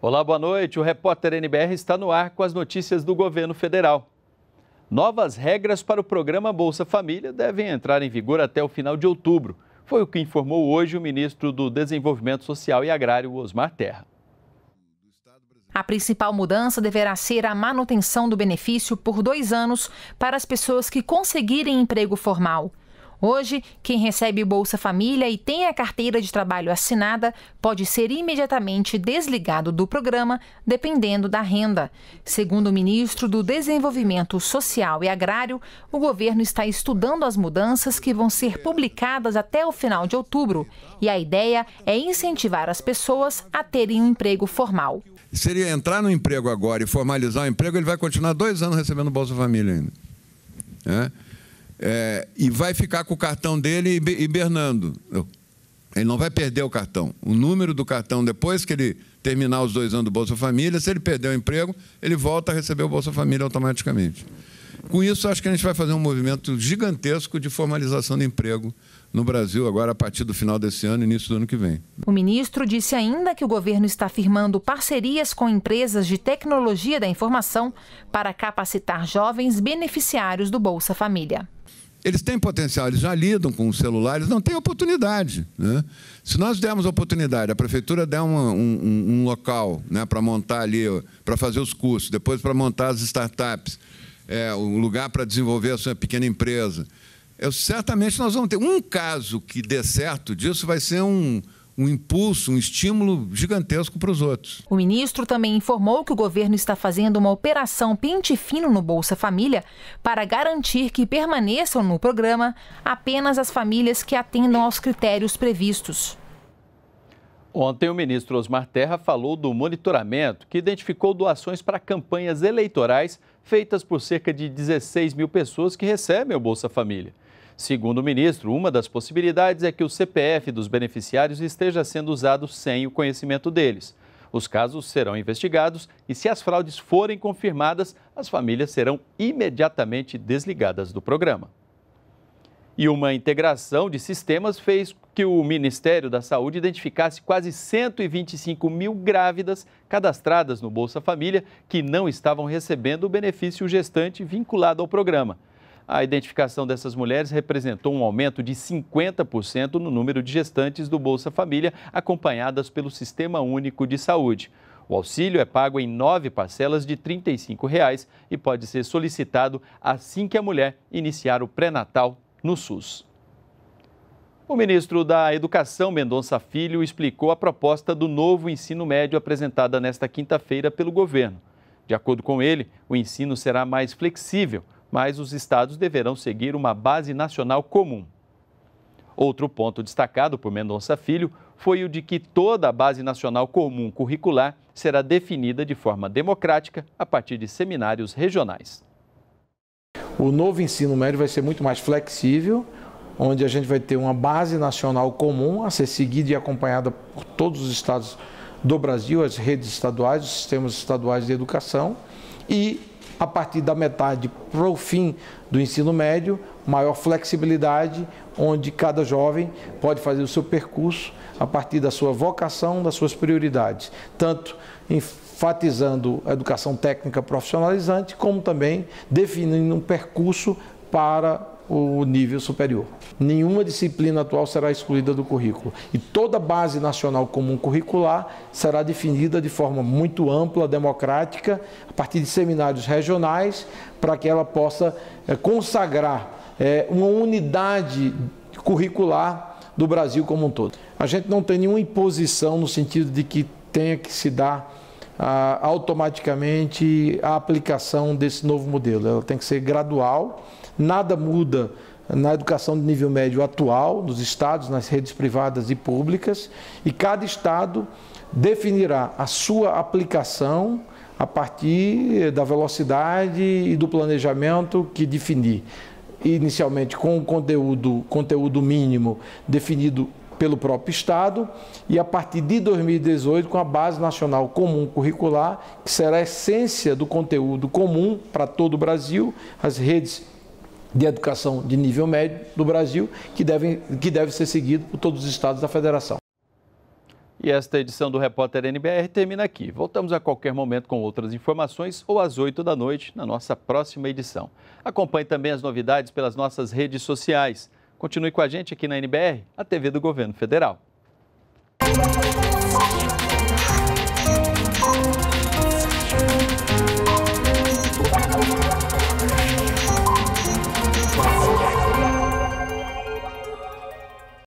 Olá, boa noite. O repórter NBR está no ar com as notícias do governo federal. Novas regras para o programa Bolsa Família devem entrar em vigor até o final de outubro. Foi o que informou hoje o ministro do Desenvolvimento Social e Agrário, Osmar Terra. A principal mudança deverá ser a manutenção do benefício por dois anos para as pessoas que conseguirem emprego formal. Hoje, quem recebe Bolsa Família e tem a carteira de trabalho assinada pode ser imediatamente desligado do programa, dependendo da renda. Segundo o ministro do Desenvolvimento Social e Agrário, o governo está estudando as mudanças que vão ser publicadas até o final de outubro. E a ideia é incentivar as pessoas a terem um emprego formal. Se ele entrar no emprego agora e formalizar o emprego, ele vai continuar dois anos recebendo Bolsa Família ainda. É? é, e vai ficar com o cartão dele hibernando. Ele não vai perder o cartão. O número do cartão, depois que ele terminar os dois anos do Bolsa Família, se ele perder o emprego, ele volta a receber o Bolsa Família automaticamente. Com isso, acho que a gente vai fazer um movimento gigantesco de formalização do emprego no Brasil, agora a partir do final desse ano e início do ano que vem. O ministro disse ainda que o governo está firmando parcerias com empresas de tecnologia da informação para capacitar jovens beneficiários do Bolsa Família. Eles têm potencial, eles já lidam com celular, celulares, não têm oportunidade. Né? Se nós dermos oportunidade, a prefeitura der um, um local né, para montar ali, para fazer os cursos, depois para montar as startups, é, um lugar para desenvolver a sua pequena empresa. Eu, certamente nós vamos ter um caso que dê certo disso vai ser um, um impulso, um estímulo gigantesco para os outros. O ministro também informou que o governo está fazendo uma operação pente fino no Bolsa Família para garantir que permaneçam no programa apenas as famílias que atendam aos critérios previstos. Ontem, o ministro Osmar Terra falou do monitoramento que identificou doações para campanhas eleitorais feitas por cerca de 16 mil pessoas que recebem o Bolsa Família. Segundo o ministro, uma das possibilidades é que o CPF dos beneficiários esteja sendo usado sem o conhecimento deles. Os casos serão investigados e, se as fraudes forem confirmadas, as famílias serão imediatamente desligadas do programa. E uma integração de sistemas fez que o Ministério da Saúde identificasse quase 125 mil grávidas cadastradas no Bolsa Família que não estavam recebendo o benefício gestante vinculado ao programa. A identificação dessas mulheres representou um aumento de 50% no número de gestantes do Bolsa Família acompanhadas pelo Sistema Único de Saúde. O auxílio é pago em nove parcelas de R$ 35 reais e pode ser solicitado assim que a mulher iniciar o pré-natal no SUS. O ministro da Educação, Mendonça Filho, explicou a proposta do novo ensino médio apresentada nesta quinta-feira pelo governo. De acordo com ele, o ensino será mais flexível, mas os estados deverão seguir uma base nacional comum. Outro ponto destacado por Mendonça Filho foi o de que toda a base nacional comum curricular será definida de forma democrática a partir de seminários regionais. O novo ensino médio vai ser muito mais flexível, onde a gente vai ter uma base nacional comum a ser seguida e acompanhada por todos os estados do Brasil, as redes estaduais, os sistemas estaduais de educação e a partir da metade para o fim do ensino médio, maior flexibilidade, onde cada jovem pode fazer o seu percurso a partir da sua vocação, das suas prioridades, tanto enfatizando a educação técnica profissionalizante, como também definindo um percurso para o nível superior. Nenhuma disciplina atual será excluída do currículo e toda base nacional comum curricular será definida de forma muito ampla, democrática, a partir de seminários regionais, para que ela possa eh, consagrar é, uma unidade curricular do Brasil como um todo. A gente não tem nenhuma imposição no sentido de que tenha que se dar ah, automaticamente a aplicação desse novo modelo. Ela tem que ser gradual, nada muda na educação de nível médio atual, nos estados, nas redes privadas e públicas, e cada estado definirá a sua aplicação a partir eh, da velocidade e do planejamento que definir inicialmente com o conteúdo, conteúdo mínimo definido pelo próprio Estado e a partir de 2018 com a Base Nacional Comum Curricular, que será a essência do conteúdo comum para todo o Brasil, as redes de educação de nível médio do Brasil, que devem que deve ser seguido por todos os estados da federação. E esta edição do Repórter NBR termina aqui. Voltamos a qualquer momento com outras informações ou às 8 da noite na nossa próxima edição. Acompanhe também as novidades pelas nossas redes sociais. Continue com a gente aqui na NBR, a TV do Governo Federal.